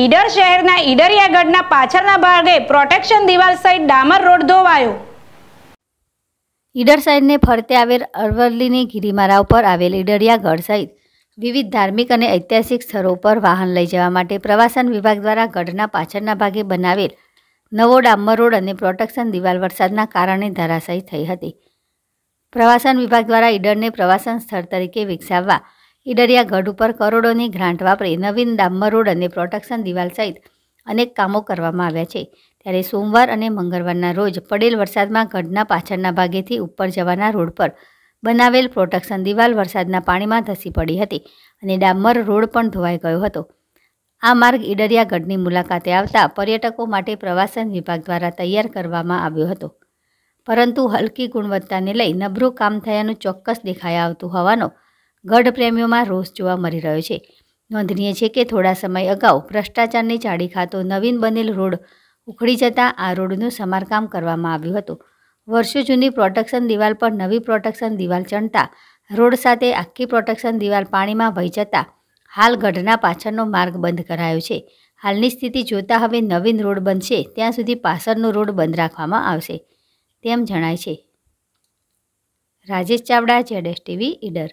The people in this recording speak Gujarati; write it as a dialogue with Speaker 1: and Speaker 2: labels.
Speaker 1: ઈડર શહેરના ઈડરિયાગઢના પાછળના ભાગે પ્રોટેક્શન દિવાલ સહિત ડામર રોડ ધોવાયો ઈડર સાઈડને ફરતે આવેલ અરવલ્લીની ગિરિમારા ઉપર આવેલ ઈડરિયાગઢ સહિત વિવિધ ધાર્મિક અને ઐતિહાસિક સ્થળો પર વાહન લઈ જવા માટે પ્રવાસન વિભાગ દ્વારા ગઢના પાછળના ભાગે બનાવેલ નવો ડામર રોડ અને પ્રોટેક્શન દિવાલ વરસાદના કારણે ધરાશાયી થઈ હતી પ્રવાસન વિભાગ દ્વારા ઈડરને પ્રવાસન સ્થળ તરીકે વિકસાવવા ઈડરિયા ગઢ ઉપર કરોડોની ગ્રાન્ટ વાપરી નવીન ડામર રોડ અને પ્રોટેક્શન દિવાલ સહિત અનેક કામો કરવામાં આવ્યા છે ત્યારે સોમવાર અને મંગળવારના રોજ પડેલ વરસાદમાં ગઢના પાછળના ભાગેથી ઉપર જવાના રોડ પર બનાવેલ પ્રોટેક્શન દિવાલ વરસાદના પાણીમાં ધસી પડી હતી અને ડામર રોડ પણ ધોવાઈ ગયો હતો આ માર્ગ ઈડરિયા ગઢની મુલાકાતે આવતા પર્યટકો માટે પ્રવાસન વિભાગ દ્વારા તૈયાર કરવામાં આવ્યો હતો પરંતુ હલકી ગુણવત્તાને લઈ નબળું કામ થયાનું ચોક્કસ દેખાય આવતું હોવાનો ગઢ પ્રેમીઓમાં રોષ જોવા મળી રહ્યો છે નોંધનીય છે કે થોડા સમય અગાઉ ભ્રષ્ટાચારની ચાડી ખાતો નવીન બનેલ રોડ ઉખડી જતાં આ રોડનું સમારકામ કરવામાં આવ્યું હતું વર્ષો જૂની પ્રોટેક્શન દિવાલ પર નવી પ્રોટેક્શન દિવાલ ચણતા રોડ સાથે આખી પ્રોટેક્શન દિવાલ પાણીમાં વહી જતાં હાલ ગઢના પાછળનો માર્ગ બંધ કરાયો છે હાલની સ્થિતિ જોતાં હવે નવીન રોડ બનશે ત્યાં સુધી પાછળનો રોડ બંધ રાખવામાં આવશે તેમ જણાય છે રાજેશ ચાવડા જેડ ટીવી ઈડર